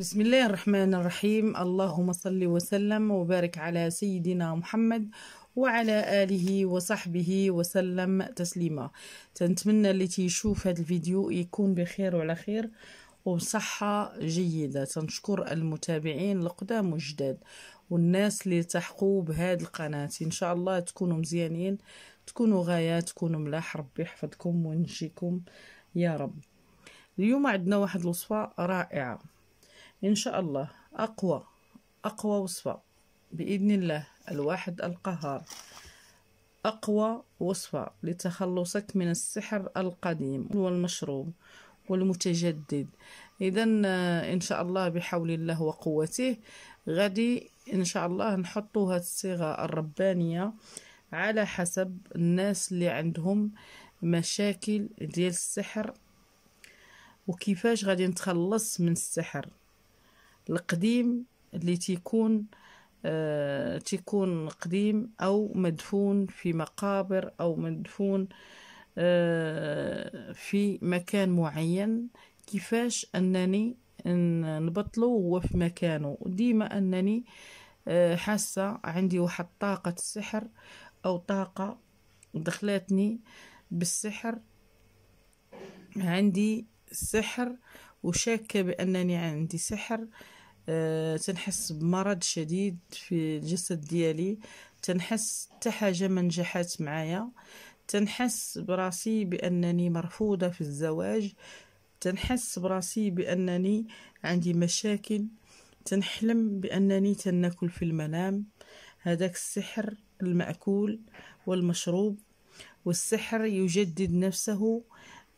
بسم الله الرحمن الرحيم اللهم صل وسلم وبارك على سيدنا محمد وعلى آله وصحبه وسلم تسليما تنتمنى اللي تيشوف هذا الفيديو يكون بخير وعلى خير وبصحة جيدة تنشكر المتابعين القدام والجداد والناس اللي تحقوا بهذه القناة إن شاء الله تكونوا مزيانين تكونوا غاية تكونوا ملاح ربي يحفظكم وينجيكم يا رب اليوم عندنا واحد الوصفة رائعة إن شاء الله أقوى أقوى وصفة بإذن الله الواحد القهار أقوى وصفة لتخلصك من السحر القديم والمشروب والمتجدد إذا آه، إن شاء الله بحول الله وقوته غادي إن شاء الله نحطوا هاد الصيغة الربانية على حسب الناس اللي عندهم مشاكل ديال السحر وكيفاش غادي نتخلص من السحر القديم اللي تيكون آه تيكون قديم أو مدفون في مقابر أو مدفون آه في مكان معين كيفاش أنني نبطلو هو في مكانه ديما أنني آه حاسة عندي واحد طاقة السحر أو طاقة دخلتني بالسحر عندي سحر وشاكة بأنني عندي سحر آه، تنحس بمرض شديد في الجسد ديالي تنحس حتى حاجه ما نجحت معايا تنحس براسي بانني مرفوضه في الزواج تنحس براسي بانني عندي مشاكل تنحلم بانني تناكل في المنام هذاك السحر الماكول والمشروب والسحر يجدد نفسه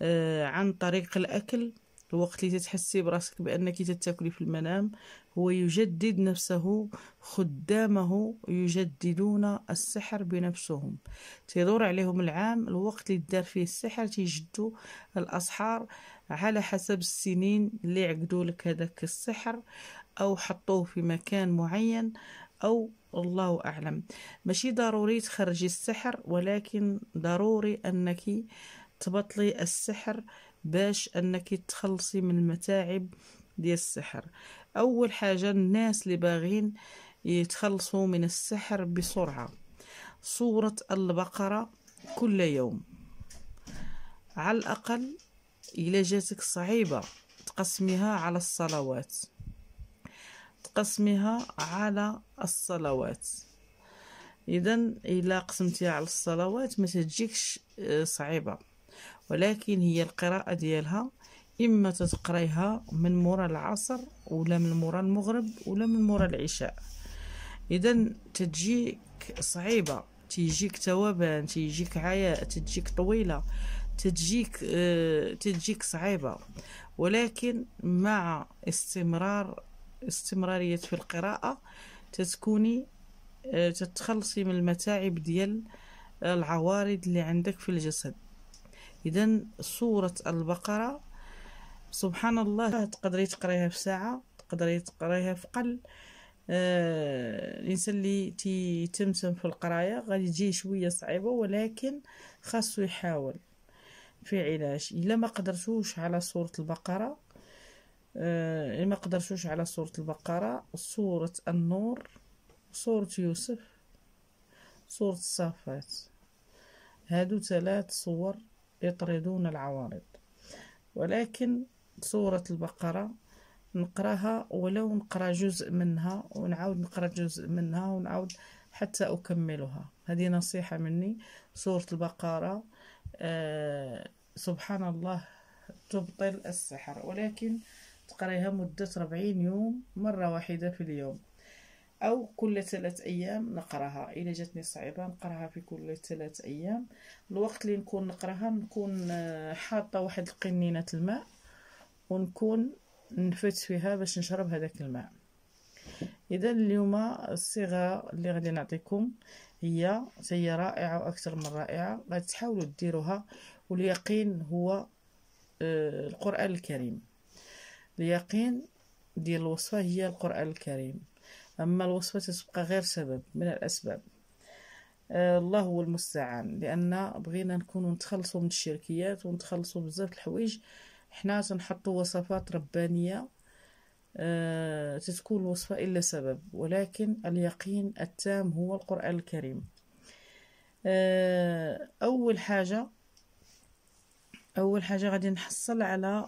آه، عن طريق الاكل الوقت اللي تتحسي براسك بانك تتاكلي في المنام هو يجدد نفسه خدامه يجددون السحر بنفسهم تيدور عليهم العام الوقت اللي دار فيه السحر تيجدوا الاسحار على حسب السنين اللي عقدوا لك هذاك السحر او حطوه في مكان معين او الله اعلم ماشي ضروري تخرجي السحر ولكن ضروري انك تبطلي السحر باش انك تخلصي من المتاعب ديال السحر اول حاجه الناس اللي باغين يتخلصوا من السحر بسرعه سوره البقره كل يوم على الاقل الا جاتك صعيبه تقسميها على الصلوات تقسميها على الصلوات اذا الا قسمتيها على الصلوات ما تجيكش آه، صعيبه ولكن هي القراءة ديالها إما تتقريها من مورا العصر ولا من مورا المغرب ولا من مورا العشاء إذا تجيك صعيبة تيجيك توابان تيجيك عياء تجيك طويلة تجيك آه تجيك صعيبة ولكن مع استمرار استمرارية في القراءة تتكوني آه تتخلصي من المتاعب ديال العوارض اللي عندك في الجسد اذا سوره البقره سبحان الله تقدري تقرايها في ساعه تقدري تقرايها في قل آه، الانسان اللي تيتمتم في القرايه غادي تجي شويه صعيبه ولكن خاصو يحاول في علاج الا ما قدرتوش على سوره البقره آه، الا ما قدرتوش على سوره البقره سوره النور سوره يوسف سوره الصافات هادو ثلاث صور يطردون العوارض ولكن سورة البقرة نقراها ولو نقرا جزء منها ونعاود نقرا جزء منها ونعاود حتى أكملها هذه نصيحة مني سورة البقرة آه سبحان الله تبطل السحر ولكن تقريها مدة ربعين يوم مرة واحدة في اليوم أو كل ثلاث أيام نقراها إلا جاتني صعيبة نقراها في كل ثلاث أيام الوقت اللي نكون نقراها نكون آه، حاطة واحد القنينة الماء ونكون نفت فيها باش نشرب هذاك الماء إذا اليوم الصيغة اللي غادي نعطيكم هي هي رائعة وأكثر من رائعة غادي تحاولوا ديروها واليقين هو آه، القرآن الكريم اليقين ديال الوصفة هي القرآن الكريم أما الوصفة تبقى غير سبب من الأسباب آه، الله هو المستعان لأن بغينا نكون نتخلصوا من الشركيات ونتخلصوا بزاف الحوايج حنا تنحطوا وصفات ربانية آه، تتكون الوصفة إلا سبب ولكن اليقين التام هو القرآن الكريم آه، أول حاجة أول حاجة غادي نحصل على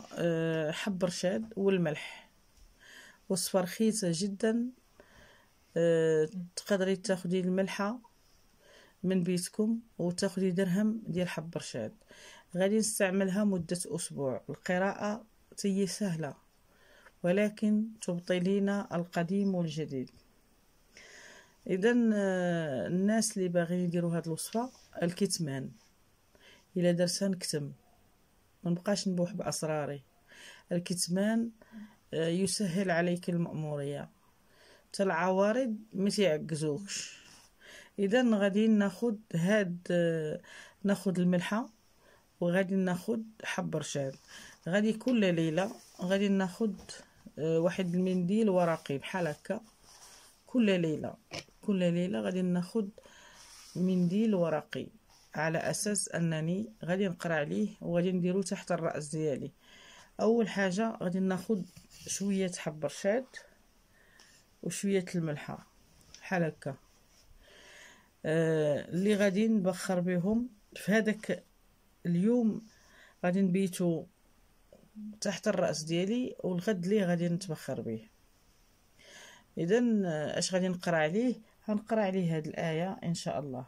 حب رشاد والملح وصفة رخيصة جدا آه، تقدري تاخدي الملحه من بيتكم وتاخدي درهم ديال حب رشاد غادي نستعملها مده اسبوع القراءه تي سهله ولكن تبطلين القديم والجديد اذا آه، الناس اللي باغيين يديروا هاد الوصفه الكتمان الا درسا نكتم ما نبقاش نبوح باسراري الكتمان آه، يسهل عليك المأمورية العوارض ما تيعكزوكش اذا غادي ناخد هاد ناخد الملحه وغادي ناخد حب رشاد غادي كل ليله غادي ناخد آه، واحد المنديل ورقي بحال هكا كل ليله كل ليله غادي ناخد منديل ورقي على اساس انني غادي نقرا عليه وغادي نديرو تحت الراس ديالي اول حاجه غادي ناخد شويه حب رشاد وشويه الملحه بحال هكا آه اللي غادي نبخر بهم في هذاك اليوم غادي نبيتو تحت الراس ديالي والغد اللي غادي نتبخر به اذا آه، اش غادي نقرا عليه هنقرا عليه هذه الايه ان شاء الله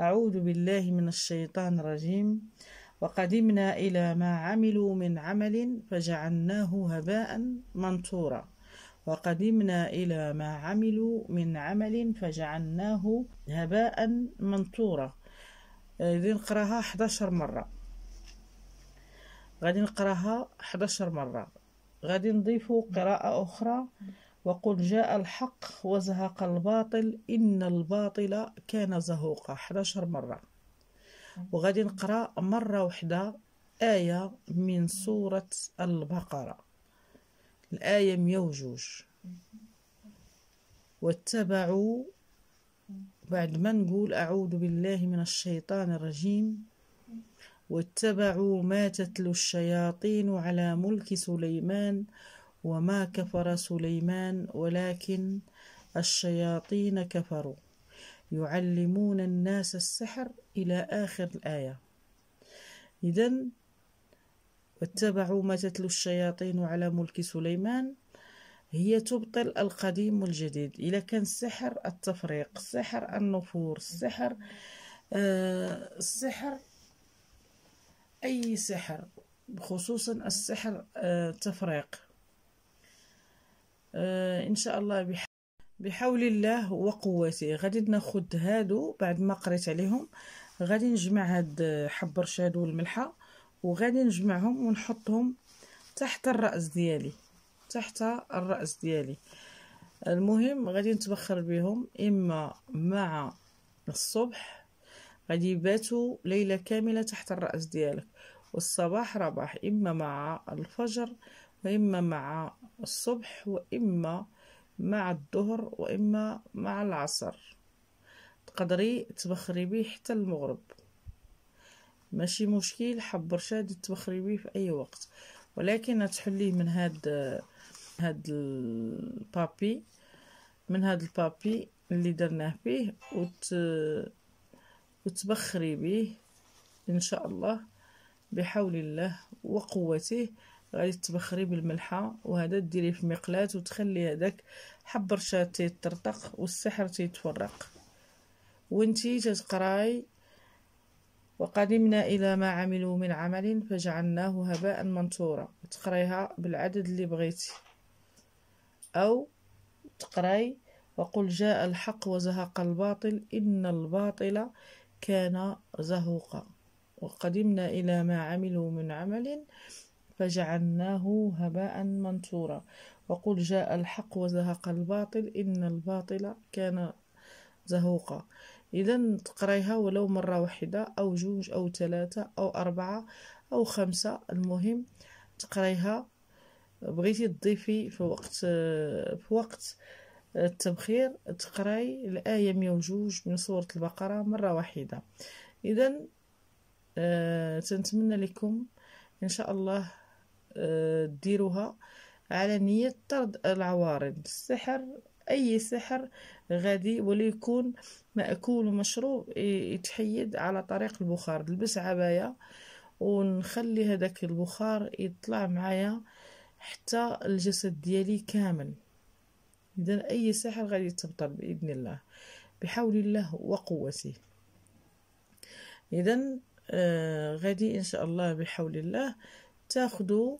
اعوذ بالله من الشيطان الرجيم وقدمنا الى ما عملوا من عمل فجعلناه هباء منثورا وقدمنا إلى ما عملوا من عمل فجعلناه هباء منثورا آه، غادي نقراها 11 مرة غادي نقراها 11 مرة غادي نضيف قراءة أخرى وقل جاء الحق وزهق الباطل إن الباطل كان زهوقا 11 مرة وغادي نقرأ مرة واحدة آية من سورة البقرة الآية 102 واتبعوا بعد ما نقول أعوذ بالله من الشيطان الرجيم واتبعوا ما تتلو الشياطين على ملك سليمان وما كفر سليمان ولكن الشياطين كفروا يعلمون الناس السحر إلى آخر الآية إذن واتبعوا ما تتلو الشياطين على ملك سليمان هي تبطل القديم والجديد إذا كان السحر التفريق السحر النفور السحر آه السحر أي سحر خصوصا السحر آه التفريق آه إن شاء الله بح بحول الله وقوته غادي ناخد هادو بعد ما قريت عليهم غادي نجمع هاد حبر شادو والملحه وغادي نجمعهم ونحطهم تحت الراس ديالي تحت الراس ديالي المهم غادي نتبخر بهم اما مع الصبح غادي يباتوا ليله كامله تحت الراس ديالك والصباح رباح اما مع الفجر واما مع الصبح واما مع الظهر واما مع العصر تقدري تبخري به حتى المغرب ماشي مشكل حب رشاد تبخري بيه في اي وقت ولكن تحليه من هاد هاد البابي من هاد البابي اللي درناه فيه وت وتبخري به ان شاء الله بحول الله وقوته غادي تبخري بالملحه وهذا ديريه في مقلاة وتخلي هذاك حب رشاد تيترطق والسحر تيتفرق وانتي تتقراي وقدمنا إلى ما عملوا من عمل فجعلناه هباء منثورا تقريها بالعدد اللي بغيتي أو تقري وقل جاء الحق وزهق الباطل إن الباطل كان زهوقا وقدمنا إلى ما عملوا من عمل فجعلناه هباء منثورا وقل جاء الحق وزهق الباطل إن الباطل كان زهوقا اذا تقرايها ولو مره واحده او جوج او ثلاثه او اربعه او خمسه المهم تقرايها بغيتي تضيفي في وقت في وقت التبخير تقراي الايه 102 من سوره البقره مره واحده اذا تنتمنى آه، لكم ان شاء الله آه، ديروها على نيه طرد العوارض السحر أي سحر غادي ولا يكون مأكول ومشروب يتحيد على طريق البخار نلبس عباية ونخلي هذاك البخار يطلع معايا حتى الجسد ديالي كامل إذا أي سحر غادي يتبطل بإذن الله بحول الله وقوته إذا آه غادي إن شاء الله بحول الله تاخذوا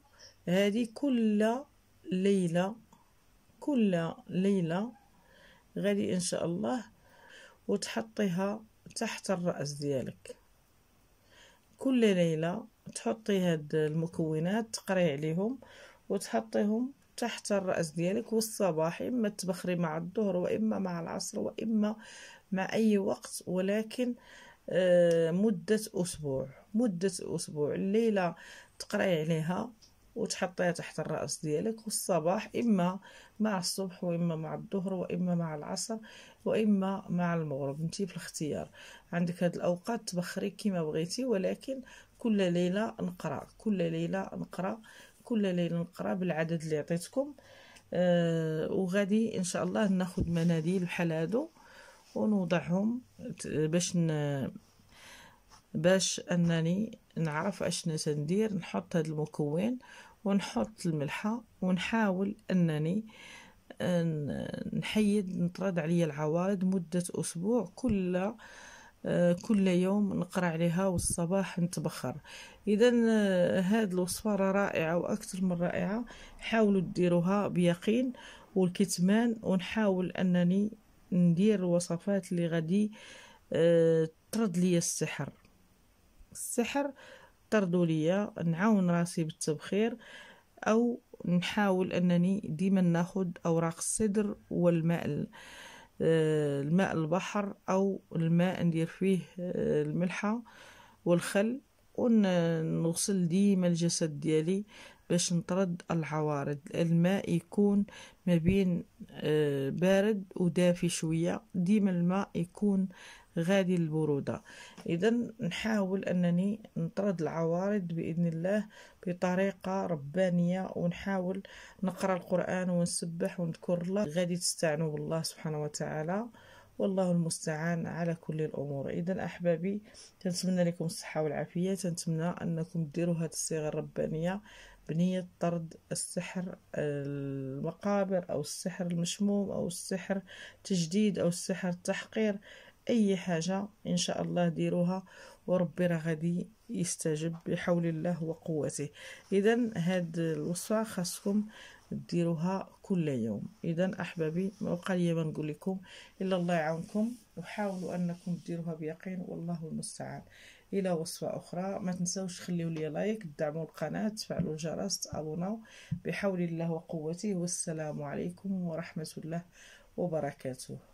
هذه كل ليلة كل ليلة غادي إن شاء الله وتحطيها تحت الرأس ديالك كل ليلة تحطي هاد المكونات تقري عليهم وتحطيهم تحت الرأس ديالك والصباح إما تبخري مع الظهر وإما مع العصر وإما مع أي وقت ولكن آه، مدة أسبوع مدة أسبوع الليلة تقرأي عليها وتحطيها تحت الرأس ديالك والصباح إما مع الصبح وإما مع الظهر وإما مع العصر وإما مع المغرب انتي في الاختيار عندك هاد الأوقات تبخري كيما بغيتي ولكن كل ليلة نقرأ كل ليلة نقرأ كل ليلة نقرأ بالعدد اللي عطيتكم آه وغادي إن شاء الله ناخد مناديل بحال هادو ونوضعهم باش باش انني نعرف اشنا ندير نحط هاد المكون ونحط الملحه ونحاول انني آه، نحيد نطرد عليا العوارض مده اسبوع كل آه، كل يوم نقرا عليها والصباح نتبخر اذا آه، هاد الوصفه رائعه واكثر من رائعه حاولوا ديروها بيقين والكتمان ونحاول انني ندير الوصفات اللي غادي ترد لي السحر السحر طردوا ليا نعاون راسي بالتبخير او نحاول انني ديما ناخد اوراق السدر والماء آه، الماء البحر او الماء ندير فيه آه، الملحه والخل ونغسل ديما الجسد ديالي باش نطرد العوارض الماء يكون ما بين آه، بارد ودافي شويه ديما الماء يكون غادي البرودة إذا نحاول أنني نطرد العوارض بإذن الله بطريقة ربانية ونحاول نقرأ القرآن ونسبح ونذكر الله غادي تستعنوا بالله سبحانه وتعالى والله المستعان على كل الامور اذا احبابي تنتمنى لكم الصحه والعافيه تنتمنى انكم ديروا هذه الصيغه الربانيه بنيه طرد السحر آه، المقابر او السحر المشموم او السحر تجديد او السحر التحقير اي حاجه ان شاء الله ديروها وربي راه غادي يستجب بحول الله وقوته اذا هاد الوصفه خاصكم ديروها كل يوم اذا احبابي ما بقى لي ما نقول لكم الا الله يعاونكم وحاولوا انكم ديروها بيقين والله المستعان الى وصفه اخرى ما تنساوش خليوا لي لايك دعموا القناه تفعلوا الجرس تابوناو بحول الله وقوته والسلام عليكم ورحمه الله وبركاته